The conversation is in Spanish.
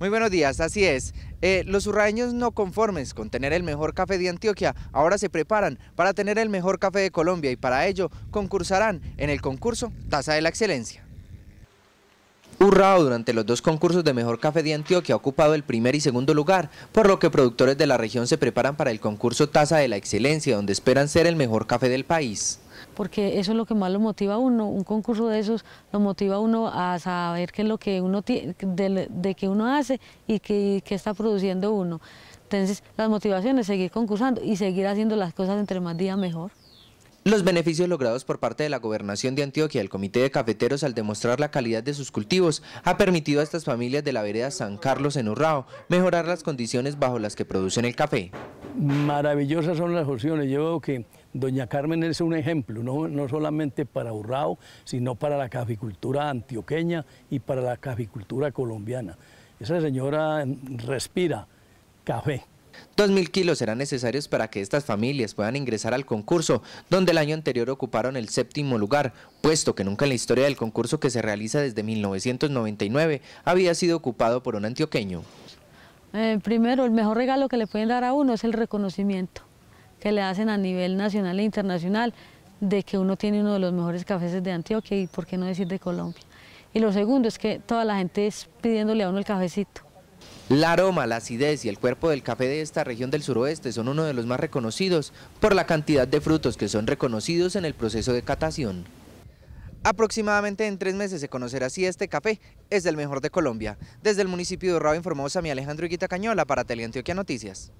Muy buenos días, así es. Eh, los urraeños no conformes con tener el mejor café de Antioquia, ahora se preparan para tener el mejor café de Colombia y para ello concursarán en el concurso Taza de la Excelencia. Urrao durante los dos concursos de Mejor Café de Antioquia ha ocupado el primer y segundo lugar, por lo que productores de la región se preparan para el concurso Taza de la Excelencia, donde esperan ser el mejor café del país porque eso es lo que más lo motiva a uno. Un concurso de esos lo motiva a uno a saber qué es lo que uno tiene, de, de qué uno hace y qué, está produciendo uno. Entonces, las motivaciones, seguir concursando y seguir haciendo las cosas entre más días mejor. Los beneficios logrados por parte de la Gobernación de Antioquia y el Comité de Cafeteros al demostrar la calidad de sus cultivos ha permitido a estas familias de la vereda San Carlos en Urrao mejorar las condiciones bajo las que producen el café. Maravillosas son las opciones. Yo veo que Doña Carmen es un ejemplo, no, solamente para Urrao, sino para la caficultura antioqueña y para la caficultura colombiana. Esa señora respira café. Dos mil kilos serán necesarios para que estas familias puedan ingresar al concurso, donde el año anterior ocuparon el séptimo lugar, puesto que nunca en la historia del concurso que se realiza desde 1999 había sido ocupado por un antioqueño. Eh, primero, el mejor regalo que le pueden dar a uno es el reconocimiento que le hacen a nivel nacional e internacional de que uno tiene uno de los mejores cafés de Antioquia y por qué no decir de Colombia. Y lo segundo es que toda la gente es pidiéndole a uno el cafecito. La aroma, la acidez y el cuerpo del café de esta región del suroeste son uno de los más reconocidos por la cantidad de frutos que son reconocidos en el proceso de catación. Aproximadamente en tres meses se conocerá si este café es el mejor de Colombia. Desde el municipio de informamos a mi Alejandro Higuita Cañola para Teleantioquia Noticias.